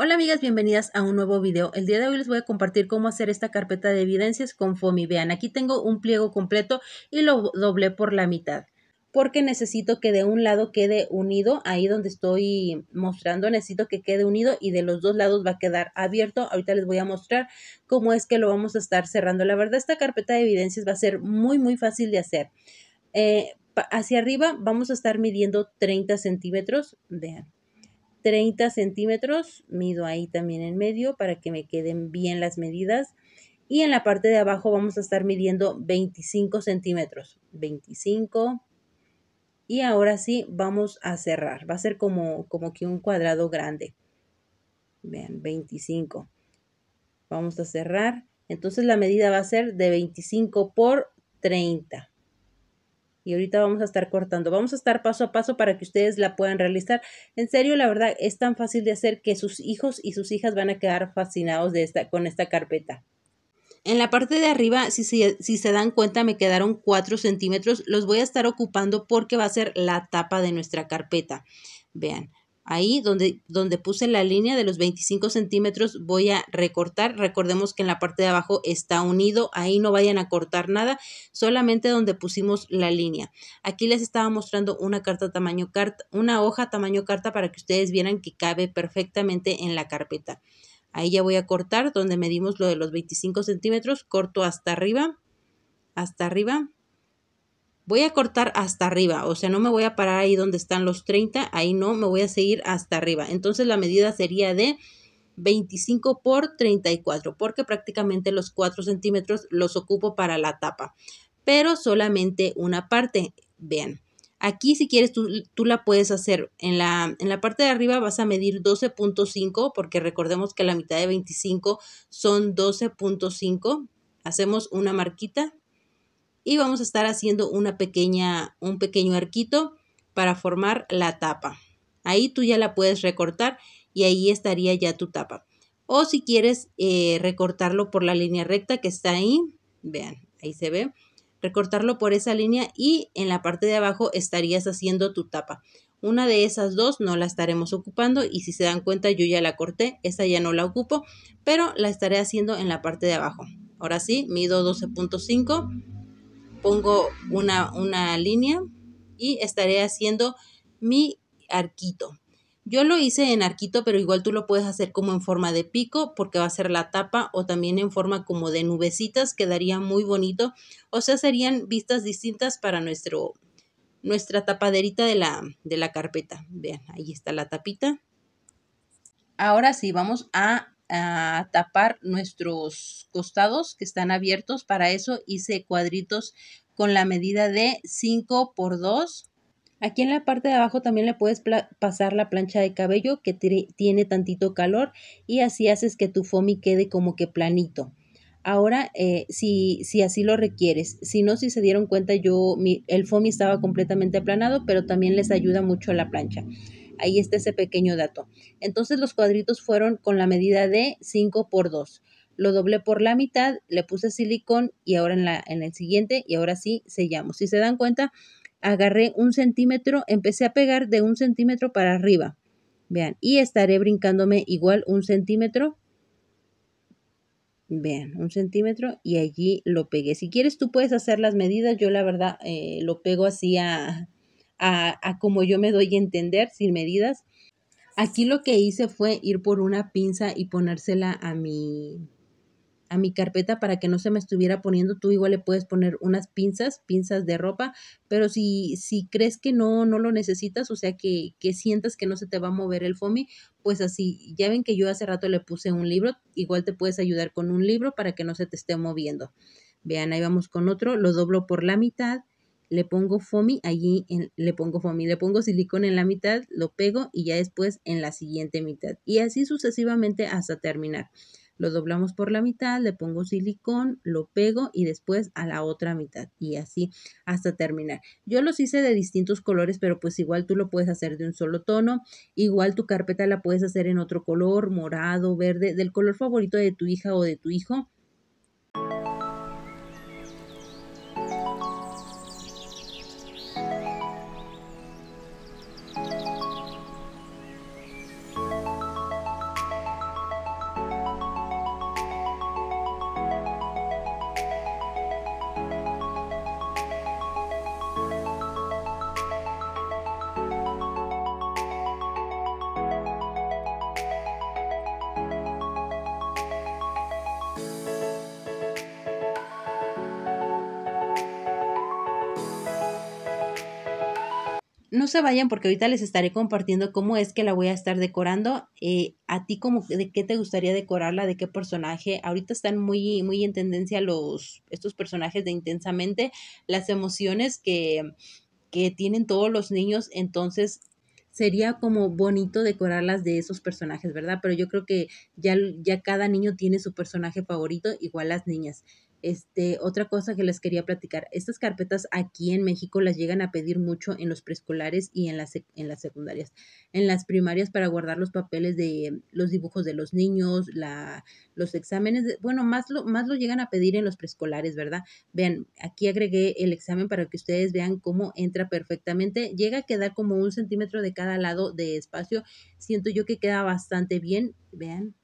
Hola amigas, bienvenidas a un nuevo video. El día de hoy les voy a compartir cómo hacer esta carpeta de evidencias con FOMI. Vean, aquí tengo un pliego completo y lo doblé por la mitad porque necesito que de un lado quede unido, ahí donde estoy mostrando, necesito que quede unido y de los dos lados va a quedar abierto. Ahorita les voy a mostrar cómo es que lo vamos a estar cerrando. La verdad, esta carpeta de evidencias va a ser muy, muy fácil de hacer. Eh, hacia arriba vamos a estar midiendo 30 centímetros, vean 30 centímetros, mido ahí también en medio para que me queden bien las medidas. Y en la parte de abajo vamos a estar midiendo 25 centímetros, 25. Y ahora sí vamos a cerrar, va a ser como, como que un cuadrado grande. Vean, 25. Vamos a cerrar. Entonces la medida va a ser de 25 por 30 y ahorita vamos a estar cortando. Vamos a estar paso a paso para que ustedes la puedan realizar. En serio, la verdad es tan fácil de hacer que sus hijos y sus hijas van a quedar fascinados de esta, con esta carpeta. En la parte de arriba, si, si, se dan cuenta, me quedaron 4 centímetros. Los voy a estar ocupando porque va a ser la tapa de nuestra carpeta. Vean, Ahí donde, donde puse la línea de los 25 centímetros voy a recortar. Recordemos que en la parte de abajo está unido. Ahí no vayan a cortar nada, solamente donde pusimos la línea. Aquí les estaba mostrando una carta tamaño carta, una hoja tamaño carta para que ustedes vieran que cabe perfectamente en la carpeta. Ahí ya voy a cortar donde medimos lo de los 25 centímetros. Corto hasta arriba, hasta arriba voy a cortar hasta arriba, o sea, no me voy a parar ahí donde están los 30, ahí no, me voy a seguir hasta arriba. Entonces la medida sería de 25 por 34, porque prácticamente los 4 centímetros los ocupo para la tapa, pero solamente una parte, vean. Aquí si quieres tú, la puedes hacer. En la, en la, parte de arriba vas a medir 12.5 porque recordemos que la mitad de 25 son 12.5. Hacemos una marquita y vamos a estar haciendo una pequeña, un pequeño arquito para formar la tapa. Ahí tú ya la puedes recortar y ahí estaría ya tu tapa. O si quieres eh, recortarlo por la línea recta que está ahí, vean, ahí se ve, recortarlo por esa línea y en la parte de abajo estarías haciendo tu tapa. Una de esas dos no la estaremos ocupando y si se dan cuenta yo ya la corté, esta ya no la ocupo, pero la estaré haciendo en la parte de abajo. Ahora sí, mido 12.5 pongo una, línea y estaré haciendo mi arquito. Yo lo hice en arquito, pero igual tú lo puedes hacer como en forma de pico porque va a ser la tapa o también en forma como de nubecitas, quedaría muy bonito. O sea, serían vistas distintas para nuestro, nuestra tapaderita de la, de la carpeta. Vean, ahí está la tapita. Ahora sí, vamos a a tapar nuestros costados que están abiertos. Para eso hice cuadritos con la medida de 5 por 2. Aquí en la parte de abajo también le puedes pasar la plancha de cabello que tiene tantito calor y así haces que tu foamy quede como que planito. Ahora, eh, si, si, así lo requieres, si no, si se dieron cuenta, yo mi, el foamy estaba completamente aplanado, pero también les ayuda mucho la plancha. Ahí está ese pequeño dato. Entonces los cuadritos fueron con la medida de 5 por 2. Lo doblé por la mitad, le puse silicón y ahora en, la, en el siguiente y ahora sí sellamos. Si se dan cuenta, agarré un centímetro, empecé a pegar de un centímetro para arriba. Vean, y estaré brincándome igual un centímetro. Vean, un centímetro y allí lo pegué. Si quieres tú puedes hacer las medidas, yo la verdad eh, lo pego así a, a, como yo me doy a entender sin medidas. Aquí lo que hice fue ir por una pinza y ponérsela a mi, a mi carpeta para que no se me estuviera poniendo. Tú igual le puedes poner unas pinzas, pinzas de ropa, pero si, si crees que no, no lo necesitas, o sea que, que sientas que no se te va a mover el foamy, pues así, ya ven que yo hace rato le puse un libro, igual te puedes ayudar con un libro para que no se te esté moviendo. Vean, ahí vamos con otro, lo doblo por la mitad le pongo foamy allí, en, le pongo foamy, le pongo silicón en la mitad, lo pego y ya después en la siguiente mitad. Y así sucesivamente hasta terminar. Lo doblamos por la mitad, le pongo silicón, lo pego y después a la otra mitad y así hasta terminar. Yo los hice de distintos colores, pero pues igual tú lo puedes hacer de un solo tono, igual tu carpeta la puedes hacer en otro color, morado, verde, del color favorito de tu hija o de tu hijo no se vayan porque ahorita les estaré compartiendo cómo es que la voy a estar decorando. Eh, a ti, como de qué te gustaría decorarla, de qué personaje. Ahorita están muy, muy en tendencia los, estos personajes de intensamente, las emociones que, que tienen todos los niños. Entonces, sería como bonito decorarlas de esos personajes, ¿verdad? Pero yo creo que ya, ya cada niño tiene su personaje favorito, igual las niñas. Este, otra cosa que les quería platicar, estas carpetas aquí en México las llegan a pedir mucho en los preescolares y en las, en las secundarias, en las primarias para guardar los papeles de los dibujos de los niños, los exámenes, bueno, más lo, más lo llegan a pedir en los preescolares, ¿verdad? Vean, aquí agregué el examen para que ustedes vean cómo entra perfectamente, llega a quedar como un centímetro de cada lado de espacio, siento yo que queda bastante bien, vean,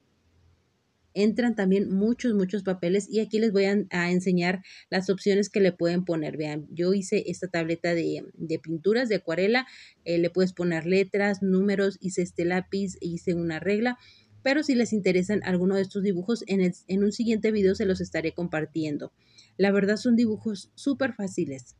entran también muchos, muchos papeles y aquí les voy a, enseñar las opciones que le pueden poner. Vean, yo hice esta tableta de, pinturas de acuarela, eh, le puedes poner letras, números, hice este lápiz, hice una regla pero si les interesan alguno de estos dibujos, en, en, un siguiente video se los estaré compartiendo. La verdad son dibujos súper fáciles.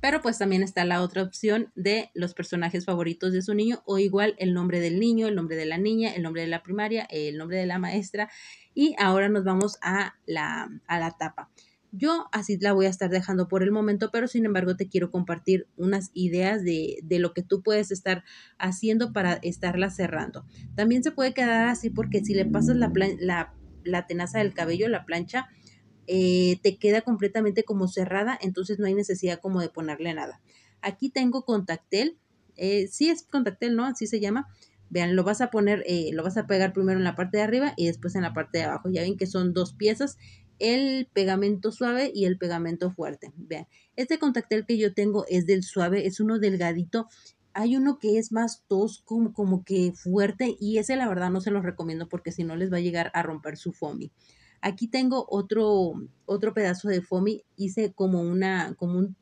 Pero pues también está la otra opción de los personajes favoritos de su niño o igual el nombre del niño, el nombre de la niña, el nombre de la primaria, el nombre de la maestra. Y ahora nos vamos a la, tapa. Yo así la voy a estar dejando por el momento, pero sin embargo te quiero compartir unas ideas de, de, lo que tú puedes estar haciendo para estarla cerrando. También se puede quedar así porque si le pasas la, la tenaza del cabello, la plancha, eh, te queda completamente como cerrada, entonces no hay necesidad como de ponerle nada. Aquí tengo contactel, eh, sí es contactel, ¿no? Así se llama. Vean, lo vas a poner, eh, lo vas a pegar primero en la parte de arriba y después en la parte de abajo. Ya ven que son dos piezas, el pegamento suave y el pegamento fuerte. Vean, este contactel que yo tengo es del suave, es uno delgadito. Hay uno que es más tosco, como que fuerte, y ese la verdad no se los recomiendo porque si no les va a llegar a romper su foamy. Aquí tengo otro, otro pedazo de foamy, hice como una, como un,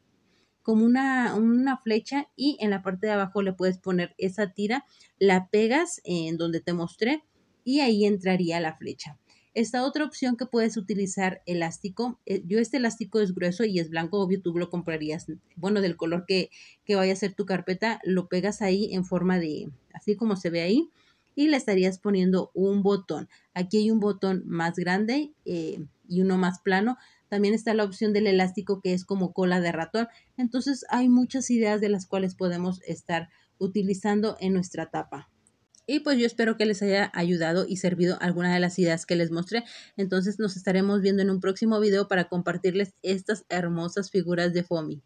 como una, una flecha y en la parte de abajo le puedes poner esa tira, la pegas en donde te mostré y ahí entraría la flecha. Esta otra opción que puedes utilizar elástico, eh, yo este elástico es grueso y es blanco, obvio tú lo comprarías, bueno, del color que, que vaya a ser tu carpeta, lo pegas ahí en forma de, así como se ve ahí, y le estarías poniendo un botón. Aquí hay un botón más grande eh, y uno más plano. También está la opción del elástico que es como cola de ratón. Entonces hay muchas ideas de las cuales podemos estar utilizando en nuestra tapa. Y pues yo espero que les haya ayudado y servido alguna de las ideas que les mostré. Entonces nos estaremos viendo en un próximo video para compartirles estas hermosas figuras de FOMI.